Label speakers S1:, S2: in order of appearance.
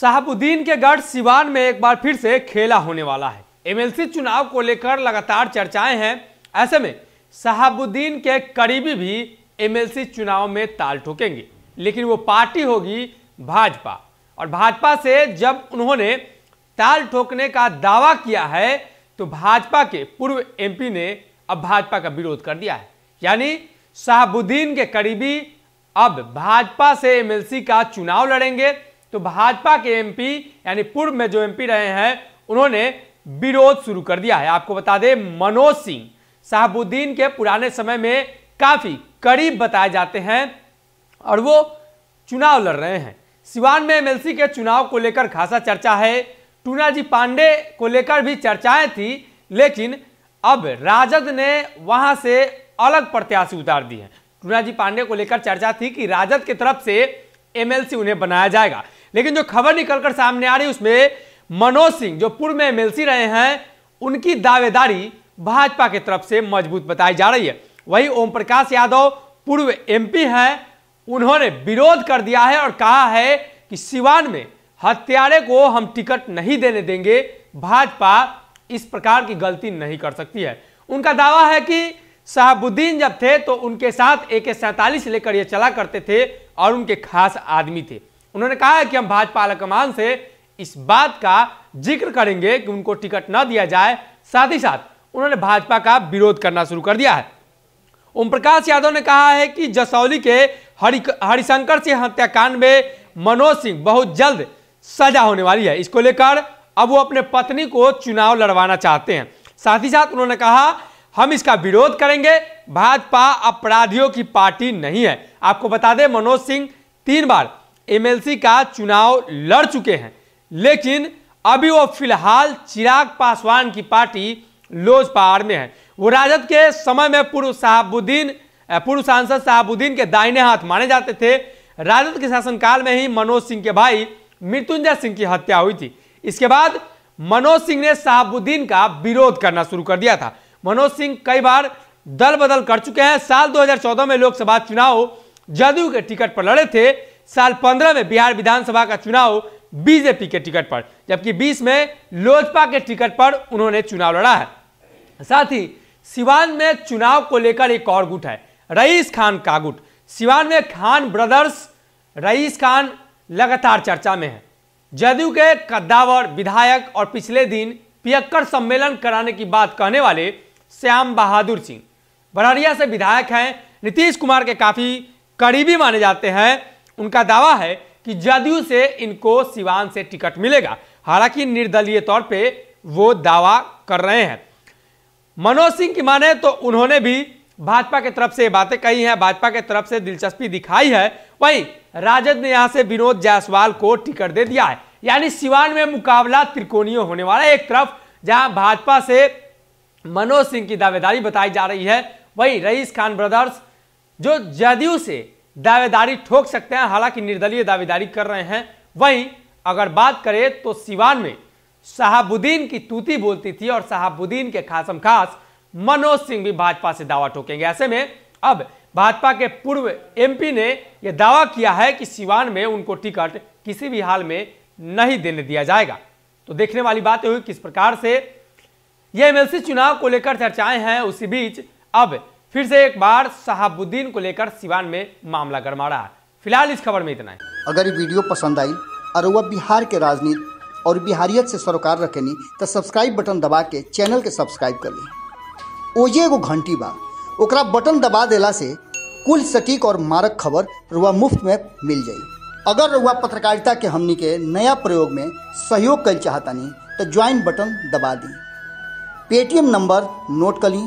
S1: शाहबुद्दीन के गढ़ सिवान में एक बार फिर से खेला होने वाला है एमएलसी चुनाव को लेकर लगातार चर्चाएं हैं ऐसे में शाहबुद्दीन के करीबी भी एमएलसी चुनाव में ताल ठोकेंगे लेकिन वो पार्टी होगी भाजपा और भाजपा से जब उन्होंने ताल ठोकने का दावा किया है तो भाजपा के पूर्व एमपी ने अब भाजपा का विरोध कर दिया है यानी शाहबुद्दीन के करीबी अब भाजपा से एमएलसी का चुनाव लड़ेंगे तो भाजपा के एमपी यानी पूर्व में जो एमपी रहे हैं उन्होंने विरोध शुरू कर दिया है आपको बता दें मनोज सिंह साहबुद्दीन के पुराने समय में काफी करीब बताए जाते हैं और वो चुनाव लड़ रहे हैं सिवान में एमएलसी के चुनाव को लेकर खासा चर्चा है टूना जी पांडे को लेकर भी चर्चाएं थी लेकिन अब राजद ने वहां से अलग प्रत्याशी उतार दी है टूना जी पांडे को लेकर चर्चा थी कि राजद की तरफ से एमएलसी उन्हें बनाया जाएगा लेकिन जो खबर निकलकर सामने आ रही उसमें मनोज सिंह जो पूर्व में एमएलसी रहे हैं उनकी दावेदारी भाजपा की तरफ से मजबूत बताई जा रही है वही ओम प्रकाश यादव पूर्व एमपी हैं उन्होंने विरोध कर दिया है और कहा है कि सिवान में हत्यारे को हम टिकट नहीं देने देंगे भाजपा इस प्रकार की गलती नहीं कर सकती है उनका दावा है कि शहाबुद्दीन जब थे तो उनके साथ ए के लेकर ये चला करते थे और उनके खास आदमी थे उन्होंने कहा है कि हम भाजपा आलाकमान से इस बात का जिक्र करेंगे कि उनको टिकट न दिया जाए साथ ही साथ उन्होंने भाजपा का विरोध करना शुरू कर दिया है ओम प्रकाश यादव ने कहा है कि जसौली के हरिशंकर सिंह हत्याकांड में मनोज सिंह बहुत जल्द सजा होने वाली है इसको लेकर अब वो अपने पत्नी को चुनाव लड़वाना चाहते हैं साथ ही साथ उन्होंने कहा हम इसका विरोध करेंगे भाजपा अपराधियों की पार्टी नहीं है आपको बता दें मनोज सिंह तीन बार एमएलसी का चुनाव लड़ चुके हैं लेकिन अभी वो फिलहाल चिराग पासवान की पार्टी लोजपा में है वो राजद के समय में पूर्व साहबुद्दीन पूर्व सांसद साहबुद्दीन के दाहिने हाथ माने जाते थे राजद के शासनकाल में ही मनोज सिंह के भाई मृत्युंजय सिंह की हत्या हुई थी इसके बाद मनोज सिंह ने साहबुद्दीन का विरोध करना शुरू कर दिया था मनोज सिंह कई बार दल बदल कर चुके हैं साल 2014 में लोकसभा चुनाव जदयू के टिकट पर लड़े थे साल पंद्रह में बिहार विधानसभा का चुनाव बीजेपी के टिकट पर जबकि बीस में लोजपा के टिकट पर उन्होंने चुनाव लड़ा है साथ ही सिवान में चुनाव को लेकर एक और गुट है रईस खान का गुट सिवान में खान ब्रदर्स रईस खान लगातार चर्चा में है जदयू के कद्दावर विधायक और पिछले दिन पियक्कर सम्मेलन कराने की बात कहने वाले श्याम बहादुर सिंह बरारिया से विधायक हैं नीतीश कुमार के काफ़ी करीबी माने जाते हैं उनका दावा है कि जदयू से इनको सिवान से टिकट मिलेगा हालांकि निर्दलीय तौर पे वो दावा कर रहे हैं मनोज सिंह की माने तो उन्होंने भी भाजपा के तरफ से बातें कही हैं भाजपा के तरफ से दिलचस्पी दिखाई है वहीं राजद ने यहां से विनोद जायसवाल को टिकट दे दिया है यानी सिवान में मुकाबला त्रिकोणीय होने वाला है एक तरफ जहां भाजपा से मनोज सिंह की दावेदारी बताई जा रही है वहीं रईस खान ब्रदर्स जो जदयू से दावेदारी ठोक सकते हैं हालांकि निर्दलीय दावेदारी कर रहे हैं वहीं अगर बात करें तो सिवान में शहाबुद्दीन की तूती बोलती थी और शहाबुद्दीन के खासम खास मनोज सिंह भी भाजपा से दावा ठोकेंगे ऐसे में अब भाजपा के पूर्व एमपी ने यह दावा किया है कि सिवान में उनको टिकट किसी भी हाल में नहीं देने दिया जाएगा तो देखने वाली बात हुई किस प्रकार से यह एमएलसी चुनाव को लेकर चर्चाएं हैं उसी बीच अब फिर से एक बार शहाबुद्दीन को लेकर सिवान में मामला रहा फिलहाल इस खबर में इतना है
S2: अगर ये वीडियो पसंद आई और वह बिहार के राजनीति और बिहारियत से सरोकार रखेनी तो सब्सक्राइब बटन दबा के चैनल के सब्सक्राइब कर ली ओजे एगो घंटी बा ओकरा बटन दबा देला से कुल सटीक और मारक खबर रुआ मुफ्त में मिल जाए अगर रुआ पत्रकारिता के हमनी के नया प्रयोग में सहयोग कर चाहतनी तो ज्वाइन बटन दबा दी पेटीएम नंबर नोट कर ली